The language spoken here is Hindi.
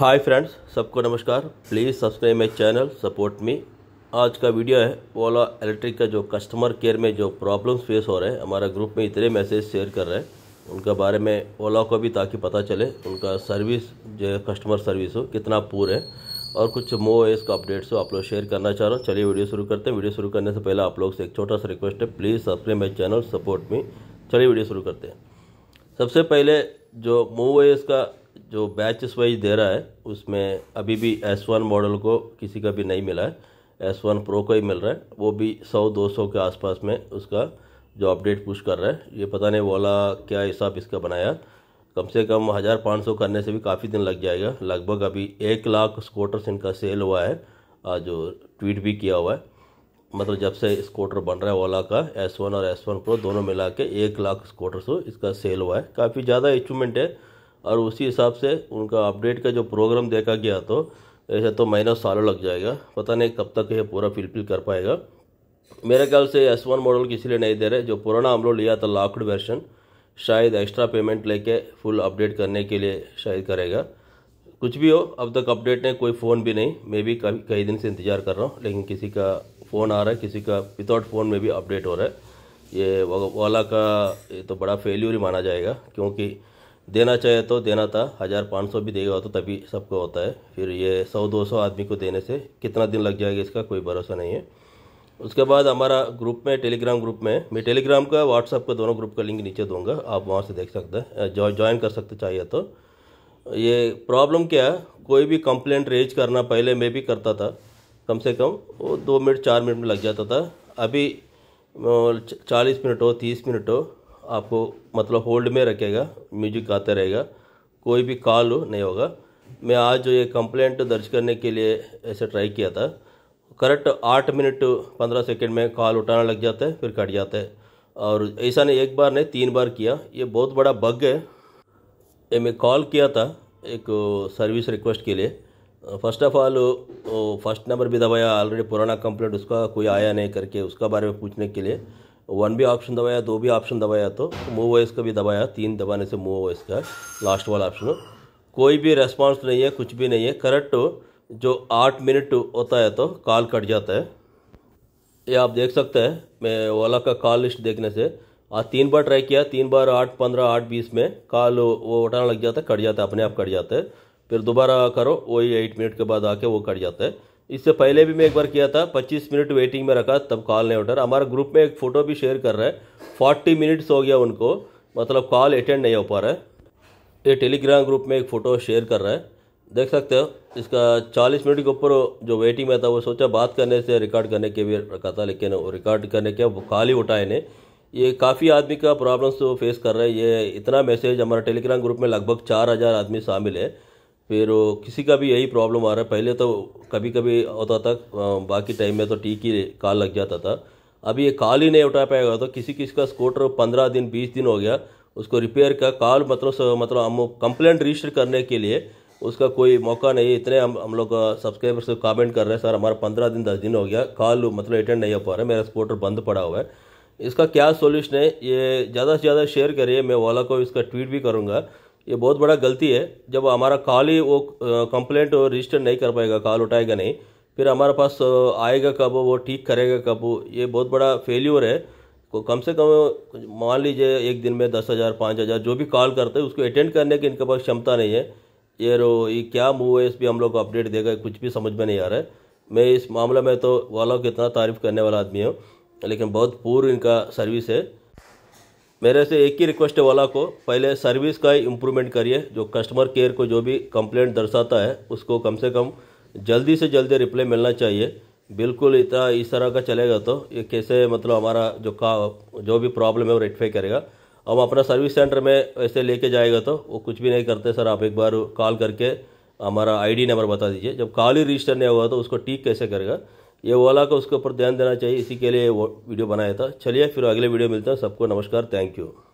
हाय फ्रेंड्स सबको नमस्कार please subscribe my channel support me आज का वीडियो है ओला इलेक्ट्रिक का जो कस्टमर केयर में जो प्रॉब्लम्स फेस हो रहे हैं हमारा ग्रुप में इतने मैसेज शेयर कर रहे हैं उनका बारे में ओला को भी ताकि पता चले उनका सर्विस जो कस्टमर सर्विस हो कितना पूर है और कुछ मो है का अपडेट्स हो आप लोग शेयर करना चाह रहा हूँ चलिए वीडियो शुरू करते हैं वीडियो शुरू करने से पहले आप लोग से एक छोटा सा रिक्वेस्ट है please subscribe my channel support me चलिए वीडियो शुरू करते हैं सबसे पहले जो मो है का जो बैच वाइज दे रहा है उसमें अभी भी एस वन मॉडल को किसी का भी नहीं मिला है एस वन प्रो का ही मिल रहा है वो भी सौ दो सौ के आसपास में उसका जो अपडेट पुश कर रहा है ये पता नहीं वाला क्या हिसाब इसका बनाया कम से कम हज़ार पाँच सौ करने से भी काफ़ी दिन लग जाएगा लगभग अभी एक लाख स्कूटर्स इनका सेल हुआ है जो ट्वीट भी किया हुआ है मतलब जब से स्कूटर बन रहा है ओला का एस वन और एस वन प्रो दोनों मिला के एक लाख स्कूटर्स इसका सेल हुआ है काफ़ी ज़्यादा अचीवमेंट है और उसी हिसाब से उनका अपडेट का जो प्रोग्राम देखा गया तो ऐसे तो महीना सालों लग जाएगा पता नहीं कब तक ये पूरा फिलफिल कर पाएगा मेरे ख्याल से एस वन मॉडल किसी लिए नहीं दे रहे जो पुराना हम लोग लिया था लॉक्ड वर्शन शायद एक्स्ट्रा पेमेंट लेके फुल अपडेट करने के लिए शायद करेगा कुछ भी हो अब तक अपडेट नहीं कोई फ़ोन भी नहीं मैं भी कभी कई दिन से इंतज़ार कर रहा हूँ लेकिन किसी का फ़ोन आ रहा है किसी का विदाउट फ़ोन में भी अपडेट हो रहा है ये वाला का ये तो बड़ा फेल्यूर ही माना जाएगा क्योंकि देना चाहे तो देना था हज़ार पाँच सौ भी देगा तो तभी सबको होता है फिर ये सौ दो सौ आदमी को देने से कितना दिन लग जाएगा इसका कोई भरोसा नहीं है उसके बाद हमारा ग्रुप में टेलीग्राम ग्रुप में मैं टेलीग्राम का व्हाट्सअप का दोनों ग्रुप का लिंक नीचे दूंगा आप वहाँ से देख सकते हैं जॉ ज्वाइन कर सकते चाहिए तो ये प्रॉब्लम क्या कोई भी कंप्लेंट रेज करना पहले मैं भी करता था कम से कम वो दो मिनट चार मिनट में लग जाता था अभी चालीस मिनट हो तीस मिनट हो आपको मतलब होल्ड में रखेगा म्यूजिक आता रहेगा कोई भी कॉल नहीं होगा मैं आज ये कंप्लेंट दर्ज करने के लिए ऐसे ट्राई किया था करेक्ट आठ मिनट पंद्रह सेकेंड में कॉल उठाना लग जाता है फिर कट जाता है और ऐसा नहीं एक बार नहीं तीन बार किया ये बहुत बड़ा बग है ये मैं कॉल किया था एक सर्विस रिक्वेस्ट के लिए first of all first number भी दबाया ऑलरेडी पुराना कंप्लेंट उसका कोई आया नहीं करके उसका बारे में पूछने के लिए वन भी ऑप्शन दबाया दो भी ऑप्शन दबाया तो मूव वॉइस का भी दबाया तीन दबाने से मूव वॉइस का लास्ट वाला ऑप्शन कोई भी रेस्पॉन्स नहीं है कुछ भी नहीं है करेक्ट जो आठ मिनट होता है तो कॉल कट जाता है ये आप देख सकते हैं मैं ओला का कॉल लिस्ट देखने से आज तीन बार ट्राई किया तीन बार आठ पंद्रह आठ बीस में कॉल वो उठाना लग जाता है कट जाता है अपने आप कट जाता है फिर दोबारा करो वही एट मिनट के बाद आके वो कट जाता है इससे पहले भी मैं एक बार किया था 25 मिनट वेटिंग में रखा तब कॉल नहीं उठा हमारा ग्रुप में एक फ़ोटो भी शेयर कर रहा है 40 मिनट्स हो गया उनको मतलब कॉल अटेंड नहीं हो पा रहा है ये टेलीग्राम ग्रुप में एक फ़ोटो शेयर कर रहा है देख सकते हो इसका 40 मिनट के ऊपर जो वेटिंग में था वो सोचा बात करने से रिकॉर्ड करने के भी रखा था लेकिन वो रिकॉर्ड करने के वो कॉल ही उठाए ने ये काफ़ी आदमी का प्रॉब्लम्स फेस कर रहे हैं ये इतना मैसेज हमारा टेलीग्राम ग्रुप में लगभग चार हज़ार आदमी शामिल है फिर किसी का भी यही प्रॉब्लम आ रहा है पहले तो कभी कभी होता था बाकी टाइम में तो ठीक ही काल लग जाता था अभी ये काल ही नहीं उठा पाएगा तो किसी किसी का स्कूटर पंद्रह दिन बीस दिन हो गया उसको रिपेयर का कॉल मतलब मतलब हम कंप्लेंट रजिस्टर करने के लिए उसका कोई मौका नहीं इतने हम हम लोग सब्सक्राइबर्स से कमेंट कर रहे हैं सर हमारा पंद्रह दिन दस दिन हो गया कॉल मतलब अटेंड नहीं हो पा रहा है मेरा स्कूटर बंद पड़ा हुआ है इसका क्या सोल्यूशन है ये ज़्यादा से ज़्यादा शेयर करिए मैं ओला को इसका ट्वीट भी करूँगा ये बहुत बड़ा गलती है जब हमारा कॉल ही वो कंप्लेंट रजिस्टर नहीं कर पाएगा कॉल उठाएगा नहीं फिर हमारे पास आएगा कब वो ठीक करेगा कब ये बहुत बड़ा फेल्यूर है कम से कम मान लीजिए एक दिन में दस हज़ार पाँच हज़ार जो भी कॉल करते हैं उसको अटेंड करने की इनके पास क्षमता नहीं है ये रो ये क्या मूव है इस पर हम लोग को अपडेट देगा कुछ भी समझ में नहीं आ रहा है मैं इस मामले में तो वाला कितना तारीफ़ करने वाला आदमी हूँ लेकिन बहुत पूर्व इनका सर्विस है मेरे से एक ही रिक्वेस्ट है वाला को पहले सर्विस का ही इम्प्रूवमेंट करिए जो कस्टमर केयर को जो भी कंप्लेंट दर्शाता है उसको कम से कम जल्दी से जल्दी रिप्लाई मिलना चाहिए बिल्कुल इतना इस तरह का चलेगा तो ये कैसे मतलब हमारा जो का जो भी प्रॉब्लम है वो रेटिफाई करेगा हम अपना सर्विस सेंटर में ऐसे लेके जाएगा तो वो कुछ भी नहीं करते सर आप एक बार कॉल करके हमारा आईडी नंबर बता दीजिए जब कॉल ही रजिस्टर नहीं हुआ तो उसको ठीक कैसे करेगा ये ओला का उसके ऊपर ध्यान देना चाहिए इसी के लिए वीडियो बनाया था चलिए फिर अगले वीडियो मिलता है सबको नमस्कार थैंक यू